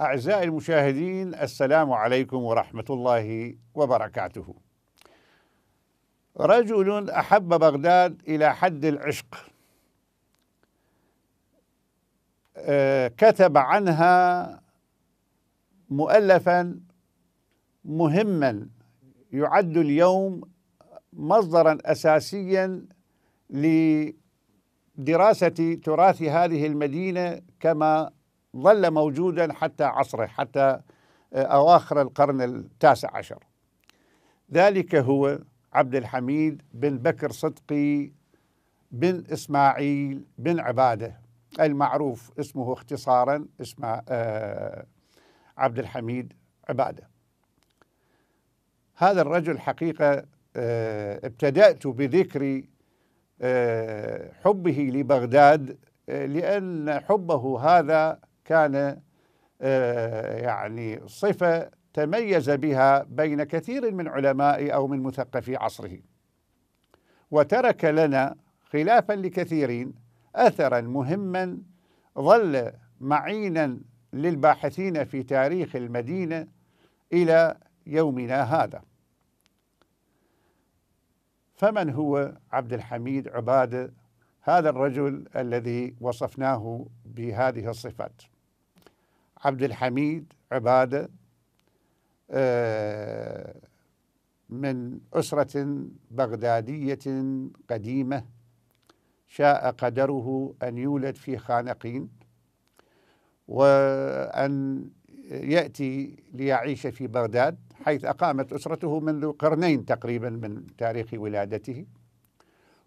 أعزائي المشاهدين السلام عليكم ورحمة الله وبركاته. رجل أحب بغداد إلى حد العشق. آه، كتب عنها مؤلفا مهما يعد اليوم مصدرا اساسيا لدراسه تراث هذه المدينه كما ظل موجودا حتى عصره حتى آه، أواخر القرن التاسع عشر ذلك هو عبد الحميد بن بكر صدقي بن إسماعيل بن عبادة المعروف اسمه اختصارا اسم آه، عبد الحميد عبادة هذا الرجل حقيقة آه، ابتدأت بذكر حبه لبغداد لأن حبه هذا كان آه، يعني صفة تميز بها بين كثير من علماء أو من مثقفي عصره وترك لنا خلافا لكثيرين أثرا مهما ظل معينا للباحثين في تاريخ المدينة إلى يومنا هذا فمن هو عبد الحميد عباده هذا الرجل الذي وصفناه بهذه الصفات عبد الحميد عبادة آه، من أسرة بغدادية قديمة شاء قدره أن يولد في خانقين وأن يأتي ليعيش في بغداد حيث أقامت أسرته منذ قرنين تقريبا من تاريخ ولادته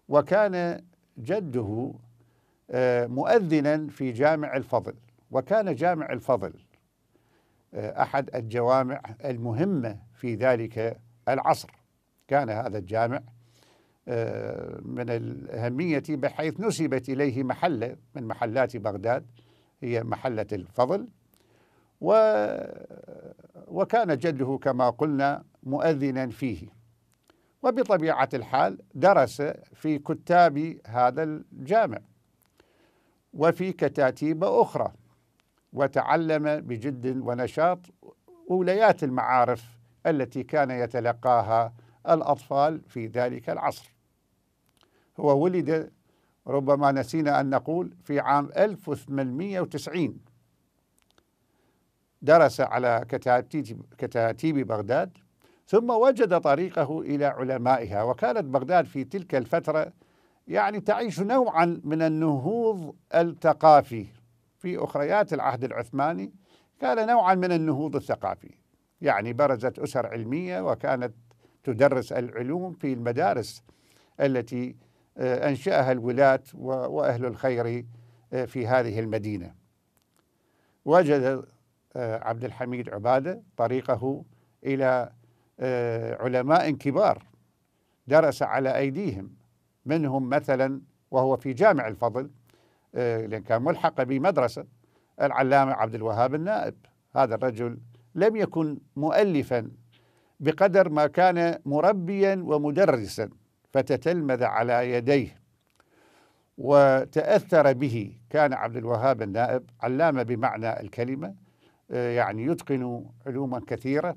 وكان جده آه، مؤذنا في جامع الفضل وكان جامع الفضل آه، أحد الجوامع المهمة في ذلك العصر كان هذا الجامع آه، من الأهمية بحيث نسبت إليه محلة من محلات بغداد هي محلة الفضل و وكان جده كما قلنا مؤذنا فيه وبطبيعة الحال درس في كتاب هذا الجامع وفي كتاتيب أخرى وتعلم بجد ونشاط أوليات المعارف التي كان يتلقاها الأطفال في ذلك العصر هو ولد ربما نسينا أن نقول في عام 1890 درس على كتاتيب بغداد ثم وجد طريقه إلى علمائها وكانت بغداد في تلك الفترة يعني تعيش نوعا من النهوض الثقافي في أخريات العهد العثماني كان نوعا من النهوض الثقافي يعني برزت أسر علمية وكانت تدرس العلوم في المدارس التي آه، أنشأها الولاة وأهل الخير آه، في هذه المدينة وجد آه، عبد الحميد عبادة طريقه إلى علماء كبار درس على أيديهم منهم مثلا وهو في جامع الفضل آه، لأن كان ملحق بمدرسة العلامة عبد الوهاب النائب هذا الرجل لم يكن مؤلفا بقدر ما كان مربيا ومدرسا فتتلمذ على يديه وتأثر به كان عبد الوهاب النائب علامة بمعنى الكلمة آه، يعني يتقن علوما كثيرة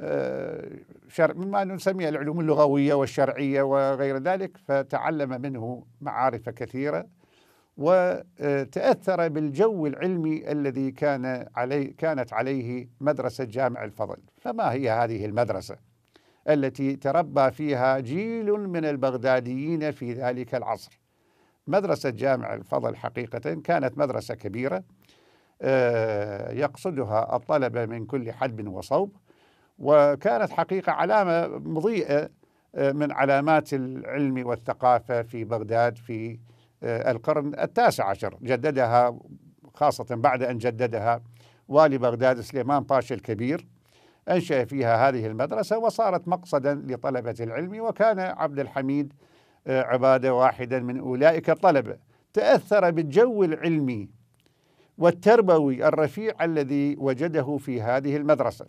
آه، شرع مما نسميه العلوم اللغوية والشرعية وغير ذلك فتعلم منه معارف كثيرة وتأثر بالجو العلمي الذي كان عليه كانت عليه مدرسة جامع الفضل فما هي هذه المدرسة التي تربى فيها جيل من البغداديين في ذلك العصر مدرسة جامع الفضل حقيقة كانت مدرسة كبيرة آه، يقصدها الطلبة من كل حدب وصوب وكانت حقيقة علامة مضيئة آه، من علامات العلم والثقافة في بغداد في آه، القرن التاسع عشر جددها خاصة بعد أن جددها والي بغداد سليمان باشا الكبير أنشأ فيها هذه المدرسة وصارت مقصدا لطلبة العلم وكان عبد الحميد آه، عبادة واحدا من أولئك الطلبة تأثر بالجو العلمي والتربوي الرفيع الذي وجده في هذه المدرسة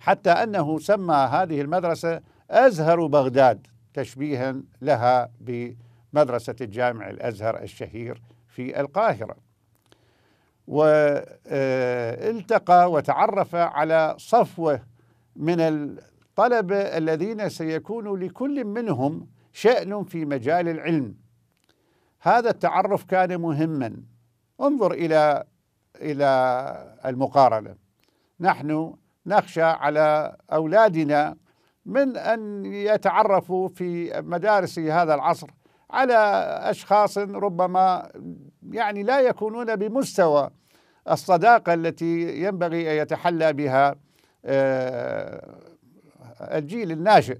حتى أنه سمى هذه المدرسة أزهر بغداد تشبيها لها ب مدرسة الجامع الأزهر الشهير في القاهرة والتقى آه، وتعرف على صفوة من الطلبة الذين سيكون لكل منهم شأن في مجال العلم هذا التعرف كان مهما انظر إلى إلى المقارنة نحن نخشى على أولادنا من أن يتعرفوا في مدارس هذا العصر على أشخاص ربما يعني لا يكونون بمستوى الصداقة التي ينبغي أن يتحلى بها آه، الجيل الناشئ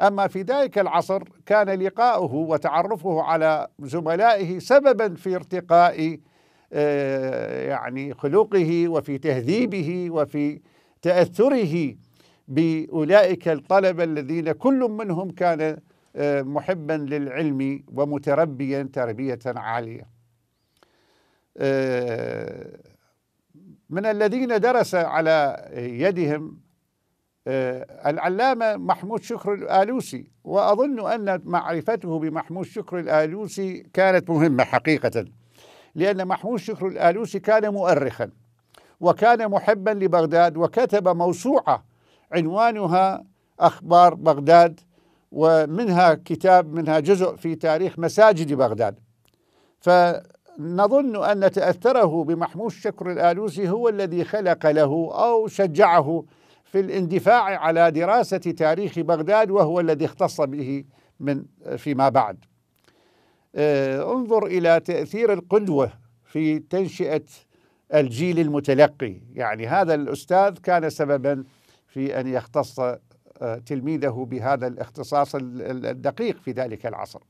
أما في ذلك العصر كان لقاؤه وتعرفه على زملائه سببا في ارتقاء آه، يعني خلقه وفي تهذيبه وفي تأثره بأولئك الطلبة الذين كل منهم كان آه، محبا للعلم ومتربيا تربية عالية آه، من الذين درس على يدهم آه، العلامة محمود شكر الآلوسي وأظن أن معرفته بمحمود شكر الآلوسي كانت مهمة حقيقة لأن محمود شكر الآلوسي كان مؤرخا وكان محبا لبغداد وكتب موسوعة عنوانها أخبار بغداد ومنها كتاب منها جزء في تاريخ مساجد بغداد فنظن أن تأثره بمحمود شكر الآلوسي هو الذي خلق له أو شجعه في الاندفاع على دراسة تاريخ بغداد وهو الذي اختص به من فيما بعد آه، انظر إلى تأثير القدوة في تنشئة الجيل المتلقي يعني هذا الأستاذ كان سببا في أن يختص تلميذه بهذا الاختصاص الدقيق في ذلك العصر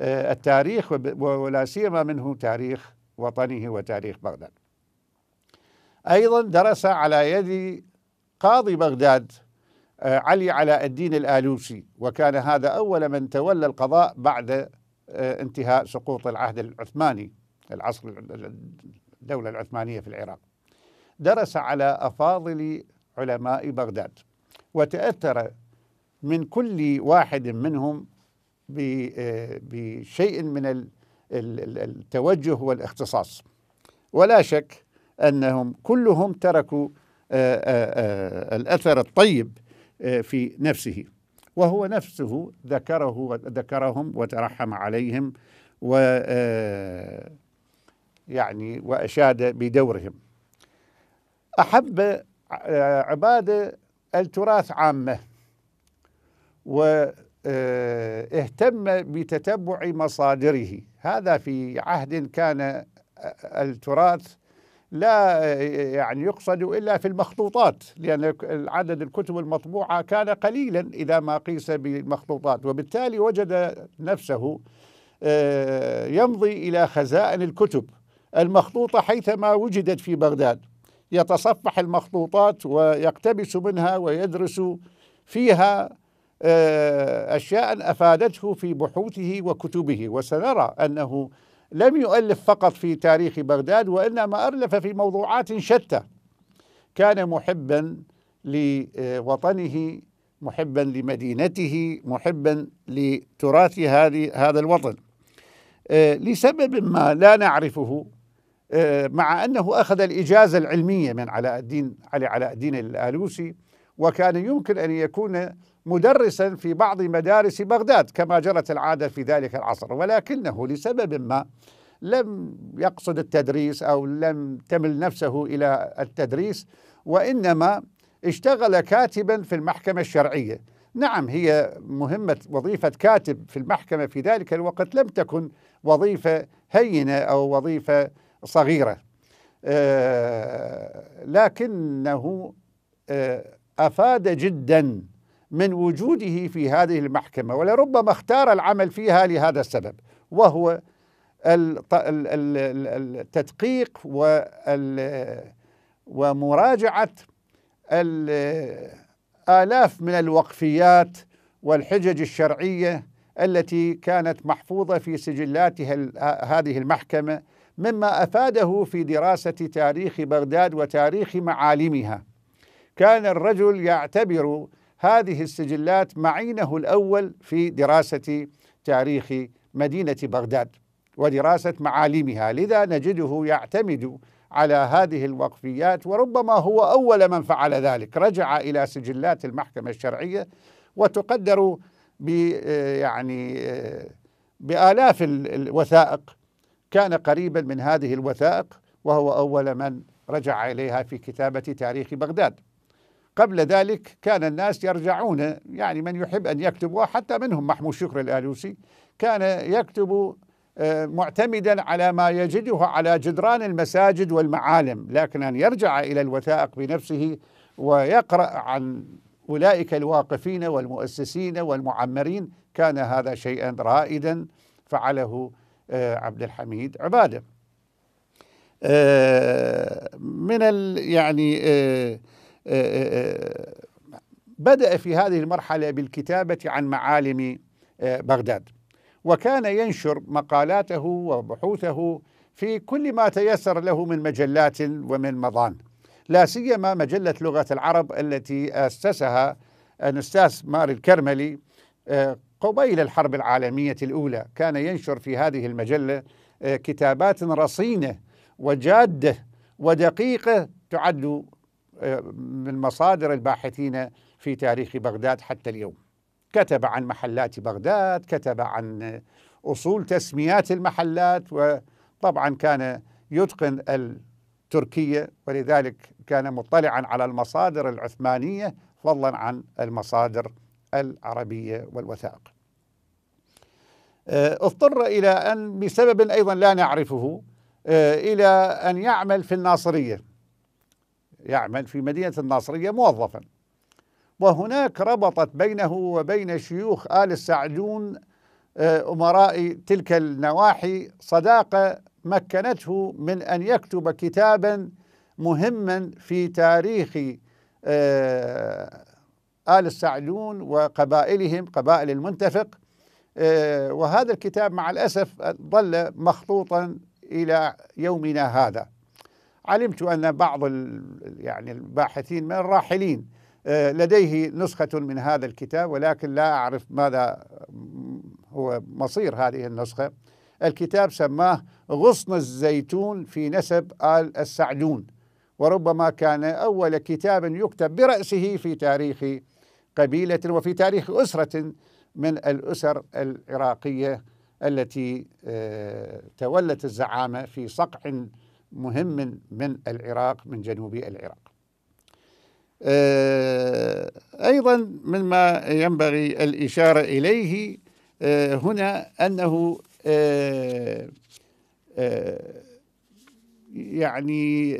آه، التاريخ ولا سيما منه تاريخ وطنه وتاريخ بغداد أيضا درس على يد قاضي بغداد آه، علي علاء الدين الآلوسي وكان هذا أول من تولى القضاء بعد آه، انتهاء سقوط العهد العثماني العصر الدولة العثمانية في العراق درس على أفاضل علماء بغداد وتأثر من كل واحد منهم آه، بشيء من التوجه والاختصاص ولا شك أنهم كلهم تركوا آه، آه، الأثر الطيب في نفسه وهو نفسه ذكره ذكرهم وترحم عليهم و يعني وأشاد بدورهم أحب عبادة التراث عامه واهتم آه، بتتبع مصادره هذا في عهد كان آه، التراث لا آه، يعني يقصد الا في المخطوطات لان عدد الكتب المطبوعه كان قليلا اذا ما قيس بالمخطوطات وبالتالي وجد نفسه يمضي الى خزائن الكتب المخطوطه حيثما وجدت في بغداد يتصفح المخطوطات ويقتبس منها ويدرس فيها آه، أشياء أفادته في بحوثه وكتبه وسنرى أنه لم يؤلف فقط في تاريخ بغداد وإنما ألف في موضوعات شتى كان محبا لوطنه محبا لمدينته محبا لتراث هذه هذا الوطن آه، لسبب ما لا نعرفه آه، مع أنه أخذ الإجازة العلمية من علاء الدين علي علاء الدين الآلوسي وكان يمكن أن يكون مدرسا في بعض مدارس بغداد كما جرت العادة في ذلك العصر ولكنه لسبب ما لم يقصد التدريس أو لم تمل نفسه إلى التدريس وإنما اشتغل كاتبا في المحكمة الشرعية نعم هي مهمة وظيفة كاتب في المحكمة في ذلك الوقت لم تكن وظيفة هينة أو وظيفة صغيرة آه، لكنه آه، أفاد جدا من وجوده في هذه المحكمة ولربما اختار العمل فيها لهذا السبب وهو التدقيق ومراجعة آلاف من الوقفيات والحجج الشرعية التي كانت محفوظة في سجلاتها هذه المحكمة مما أفاده في دراسة تاريخ بغداد وتاريخ معالمها كان الرجل يعتبر هذه السجلات معينه الأول في دراسة تاريخ مدينة بغداد ودراسة معالمها لذا نجده يعتمد على هذه الوقفيات وربما هو أول من فعل ذلك رجع إلى سجلات المحكمة الشرعية وتقدر ب آه، يعني آه، بآلاف الوثائق كان قريبا من هذه الوثائق وهو أول من رجع إليها في كتابة تاريخ بغداد قبل ذلك كان الناس يرجعون يعني من يحب أن يكتب وحتى منهم محمود شكر الآلوسي كان يكتب آه، معتمدا على ما يجده على جدران المساجد والمعالم لكن أن يرجع إلى الوثائق بنفسه ويقرأ عن أولئك الواقفين والمؤسسين والمعمرين كان هذا شيئا رائدا فعله آه، عبد الحميد عباده آه، من ال يعني آه، بدأ في هذه المرحلة بالكتابة عن معالم بغداد وكان ينشر مقالاته وبحوثه في كل ما تيسر له من مجلات ومن مضان لا سيما مجلة لغة العرب التي أسسها الأستاذ ماري الكرملي قبيل الحرب العالمية الأولى كان ينشر في هذه المجلة آه، كتابات رصينة وجادة ودقيقة تعد آه، من مصادر الباحثين في تاريخ بغداد حتى اليوم كتب عن محلات بغداد كتب عن أصول تسميات المحلات وطبعا كان يتقن التركية ولذلك كان مطلعا على المصادر العثمانية فضلا عن المصادر العربية والوثائق آه، اضطر إلى أن بسبب أيضا لا نعرفه آه، إلى أن يعمل في الناصرية يعمل في مدينة الناصرية موظفا وهناك ربطت بينه وبين شيوخ آل السعدون آه، أمراء تلك النواحي صداقة مكنته من أن يكتب كتابا مهما في تاريخ آل السعدون وقبائلهم قبائل المنتفق آه، وهذا الكتاب مع الأسف ظل مخطوطا إلى يومنا هذا علمت أن بعض يعني الباحثين من الراحلين آه، لديه نسخة من هذا الكتاب ولكن لا أعرف ماذا هو مصير هذه النسخة الكتاب سماه غصن الزيتون في نسب آل السعدون وربما كان أول كتاب يكتب برأسه في تاريخ قبيلة وفي تاريخ أسرة من الأسر العراقية التي آه، تولت الزعامة في صقع مهم من العراق من جنوب العراق آه، أيضا مما ينبغي الإشارة إليه آه، هنا أنه يعني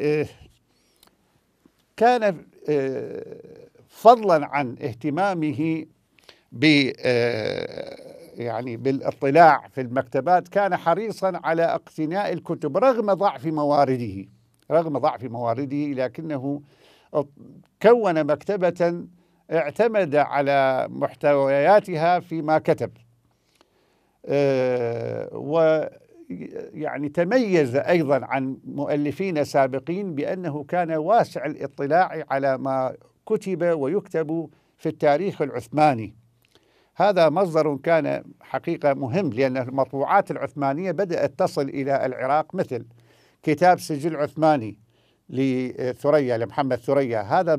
كان فضلا عن اهتمامه ب آه، يعني بالاطلاع في المكتبات كان حريصا على اقتناء الكتب رغم ضعف موارده رغم ضعف موارده لكنه كون مكتبة اعتمد على محتوياتها فيما كتب آه، و يعني تميز أيضا عن مؤلفين سابقين بأنه كان واسع الاطلاع على ما كتب ويكتب في التاريخ العثماني هذا مصدر كان حقيقة مهم لأن المطبوعات العثمانية بدأت تصل إلى العراق مثل كتاب سجل عثماني لثريا لمحمد ثريا هذا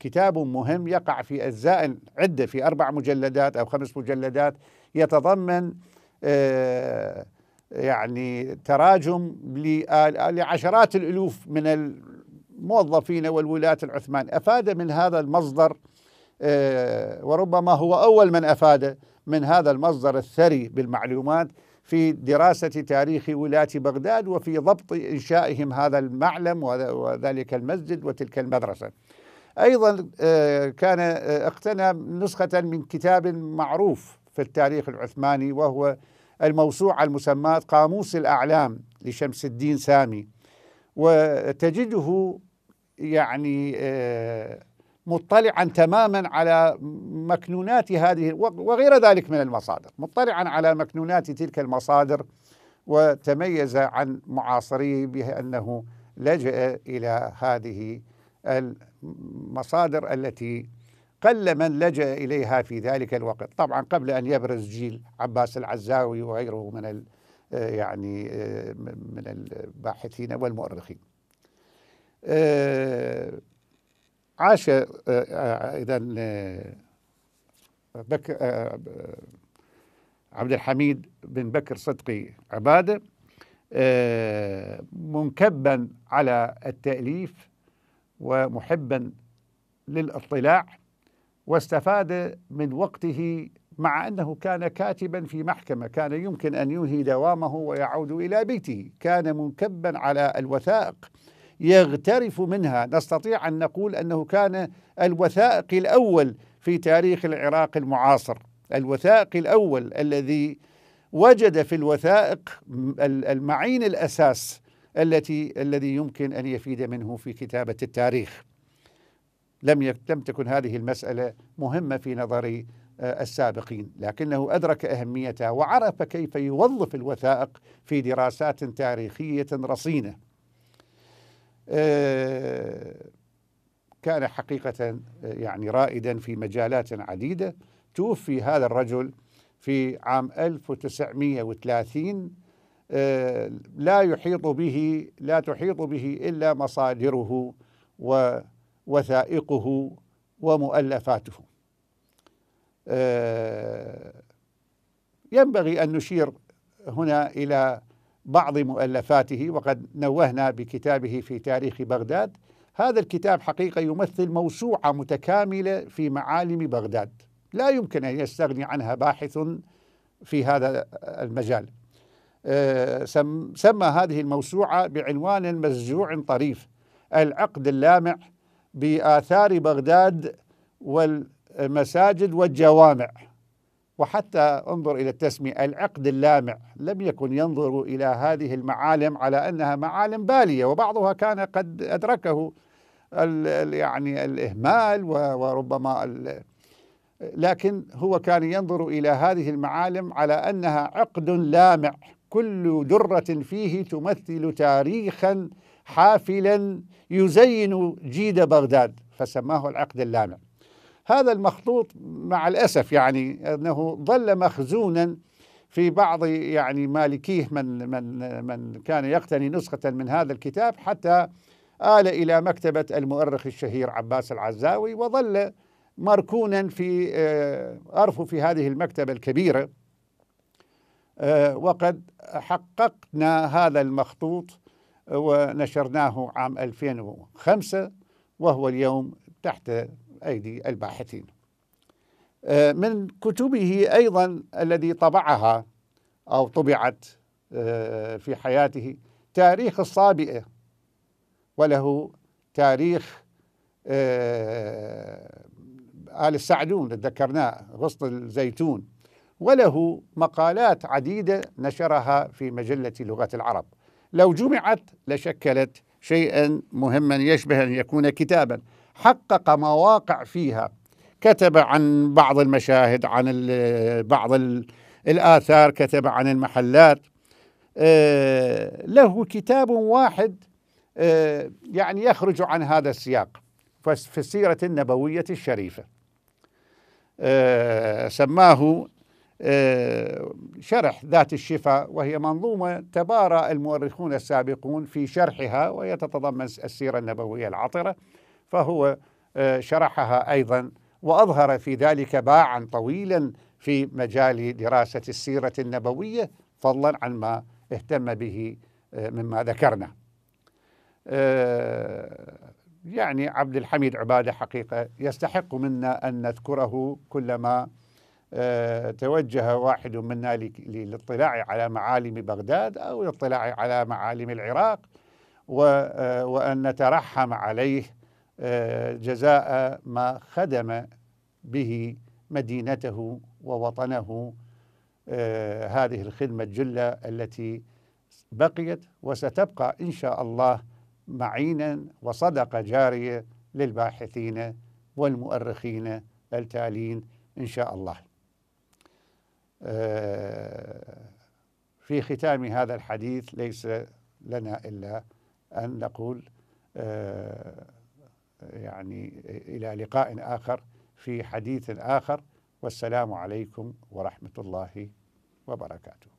كتاب مهم يقع في أجزاء عدة في أربع مجلدات أو خمس مجلدات يتضمن آه، يعني تراجم لعشرات الالوف من الموظفين والولاة العثمان افاد من هذا المصدر آه، وربما هو أول من أفاد من هذا المصدر الثري بالمعلومات في دراسة تاريخ ولاة بغداد وفي ضبط إنشائهم هذا المعلم وذلك المسجد وتلك المدرسة أيضا آه، كان آه، اقتنى نسخة من كتاب معروف في التاريخ العثماني وهو الموسوعة المسماة قاموس الأعلام لشمس الدين سامي وتجده يعني مطلعا تماما على مكنونات هذه وغير ذلك من المصادر مطلعا على مكنونات تلك المصادر وتميز عن معاصريه بأنه لجأ إلى هذه المصادر التي قل من لجأ إليها في ذلك الوقت طبعا قبل أن يبرز جيل عباس العزاوي وغيره من يعني من الباحثين والمؤرخين آه، عاش آه، آه، اذا آه، بكر عبد الحميد بن بكر صدقي عباده منكبا على التاليف ومحبا للاطلاع واستفاد من وقته مع انه كان كاتبا في محكمه كان يمكن ان ينهي دوامه ويعود الى بيته كان منكبا على الوثائق يغترف منها نستطيع أن نقول أنه كان الوثائقي الأول في تاريخ العراق المعاصر الوثائقي الأول الذي وجد في الوثائق المعين الأساس التي الذي يمكن أن يفيد منه في كتابة التاريخ لم لم تكن هذه المسألة مهمة في نظر آه، السابقين لكنه أدرك أهميتها وعرف كيف يوظف الوثائق في دراسات تاريخية رصينة آه، كان حقيقة آه، يعني رائدا في مجالات عديدة توفي هذا الرجل في عام 1930 آه، لا يحيط به لا تحيط به إلا مصادره ووثائقه ومؤلفاته ينبغي أن نشير هنا إلى بعض مؤلفاته وقد نوهنا بكتابه في تاريخ بغداد هذا الكتاب حقيقه يمثل موسوعه متكامله في معالم بغداد لا يمكن ان يستغني عنها باحث في هذا المجال آه، سمى هذه الموسوعه بعنوان مزجوع طريف العقد اللامع باثار بغداد والمساجد والجوامع وحتى انظر الى التسميه العقد اللامع لم يكن ينظر الى هذه المعالم على انها معالم باليه وبعضها كان قد ادركه الـ يعني الاهمال وربما لكن هو كان ينظر الى هذه المعالم على انها عقد لامع كل دره فيه تمثل تاريخا حافلا يزين جيد بغداد فسماه العقد اللامع هذا المخطوط مع الأسف يعني أنه ظل مخزونا في بعض يعني مالكيه من من من كان يقتني نسخة من هذا الكتاب حتى آل إلى مكتبة المؤرخ الشهير عباس العزاوي وظل مركونا في آه، أرفف هذه المكتبة الكبيرة آه، وقد حققنا هذا المخطوط ونشرناه عام 2005 وهو اليوم تحت أيدي الباحثين آه، من كتبه أيضا الذي طبعها أو طبعت آه، في حياته تاريخ الصابئة وله تاريخ آه، آل السعدون ذكرناه غصن الزيتون وله مقالات عديدة نشرها في مجلة لغة العرب لو جمعت لشكلت شيئا مهما يشبه أن يكون كتابا حقق مواقع فيها كتب عن بعض المشاهد عن بعض الآثار كتب عن المحلات آه، له كتاب واحد آه، يعني يخرج عن هذا السياق في السيرة النبوية الشريفة آه، سماه شرح ذات الشفاء وهي منظومة تبارى المؤرخون السابقون في شرحها وهي تتضمن السيرة النبوية العطرة فهو آه، شرحها ايضا واظهر في ذلك باعا طويلا في مجال دراسه السيره النبويه فضلا عن ما اهتم به آه، مما ذكرنا. آه، يعني عبد الحميد عباده حقيقه يستحق منا ان نذكره كلما توجه واحد منا للاطلاع على معالم بغداد او الاطلاع على معالم العراق وان نترحم عليه جزاء ما خدم به مدينته ووطنه آه، هذه الخدمة الجلة التي بقيت وستبقى إن شاء الله معينا وصدقة جارية للباحثين والمؤرخين التالين إن شاء الله آه، في ختام هذا الحديث ليس لنا إلا أن نقول آه، يعني إلى لقاء آخر في حديث آخر والسلام عليكم ورحمة الله وبركاته